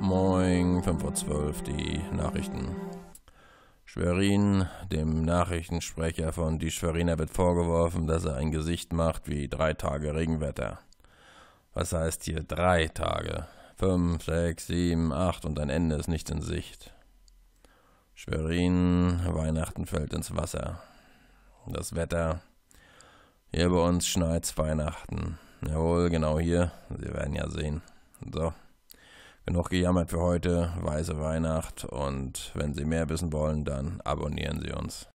Moin, 5.12 Uhr, die Nachrichten. Schwerin, dem Nachrichtensprecher von Die Schweriner, wird vorgeworfen, dass er ein Gesicht macht wie drei Tage Regenwetter. Was heißt hier drei Tage? Fünf, sechs, sieben, acht und ein Ende ist nicht in Sicht. Schwerin, Weihnachten fällt ins Wasser. Das Wetter. Hier bei uns schneit's Weihnachten. Jawohl, genau hier. Sie werden ja sehen. So. Genug gejammert für heute. Weiße Weihnacht. Und wenn Sie mehr wissen wollen, dann abonnieren Sie uns.